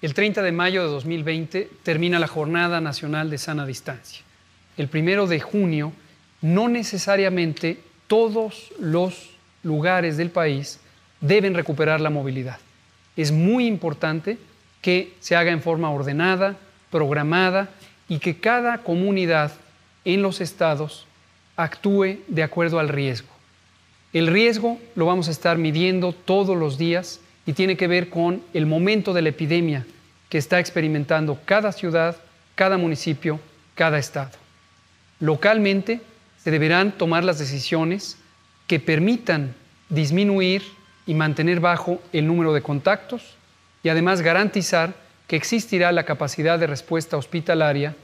El 30 de mayo de 2020 termina la Jornada Nacional de Sana Distancia. El 1 de junio, no necesariamente todos los lugares del país deben recuperar la movilidad. Es muy importante que se haga en forma ordenada, programada y que cada comunidad en los estados actúe de acuerdo al riesgo. El riesgo lo vamos a estar midiendo todos los días y tiene que ver con el momento de la epidemia que está experimentando cada ciudad, cada municipio, cada estado. Localmente se deberán tomar las decisiones que permitan disminuir y mantener bajo el número de contactos y además garantizar que existirá la capacidad de respuesta hospitalaria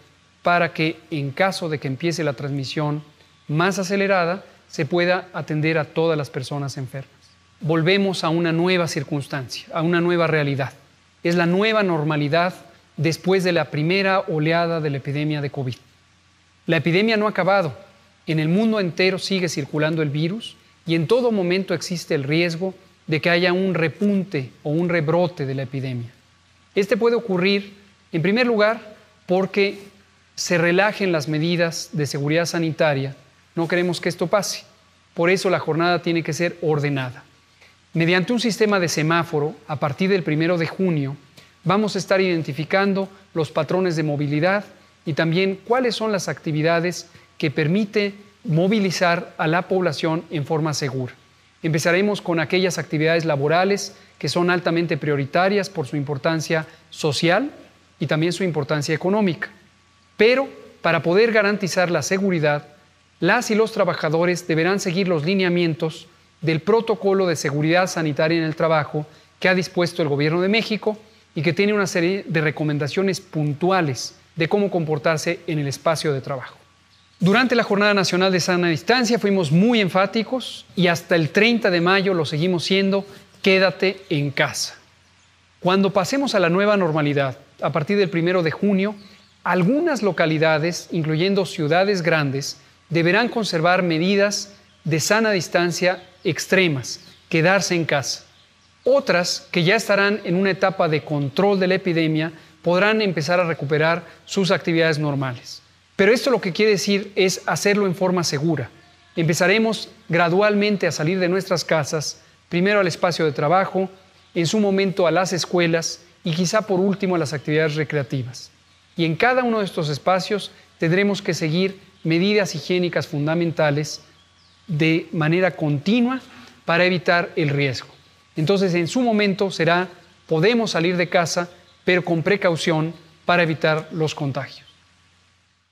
para que en caso de que empiece la transmisión más acelerada se pueda atender a todas las personas enfermas volvemos a una nueva circunstancia, a una nueva realidad. Es la nueva normalidad después de la primera oleada de la epidemia de COVID. La epidemia no ha acabado. En el mundo entero sigue circulando el virus y en todo momento existe el riesgo de que haya un repunte o un rebrote de la epidemia. Este puede ocurrir, en primer lugar, porque se relajen las medidas de seguridad sanitaria. No queremos que esto pase. Por eso la jornada tiene que ser ordenada. Mediante un sistema de semáforo, a partir del primero de junio, vamos a estar identificando los patrones de movilidad y también cuáles son las actividades que permite movilizar a la población en forma segura. Empezaremos con aquellas actividades laborales que son altamente prioritarias por su importancia social y también su importancia económica. Pero para poder garantizar la seguridad, las y los trabajadores deberán seguir los lineamientos del protocolo de seguridad sanitaria en el trabajo que ha dispuesto el Gobierno de México y que tiene una serie de recomendaciones puntuales de cómo comportarse en el espacio de trabajo. Durante la Jornada Nacional de Sana Distancia fuimos muy enfáticos y hasta el 30 de mayo lo seguimos siendo, quédate en casa. Cuando pasemos a la nueva normalidad, a partir del 1 de junio, algunas localidades, incluyendo ciudades grandes, deberán conservar medidas de sana distancia extremas, quedarse en casa. Otras, que ya estarán en una etapa de control de la epidemia, podrán empezar a recuperar sus actividades normales. Pero esto lo que quiere decir es hacerlo en forma segura. Empezaremos gradualmente a salir de nuestras casas, primero al espacio de trabajo, en su momento a las escuelas y quizá por último a las actividades recreativas. Y en cada uno de estos espacios tendremos que seguir medidas higiénicas fundamentales de manera continua para evitar el riesgo. Entonces, en su momento será, podemos salir de casa, pero con precaución para evitar los contagios.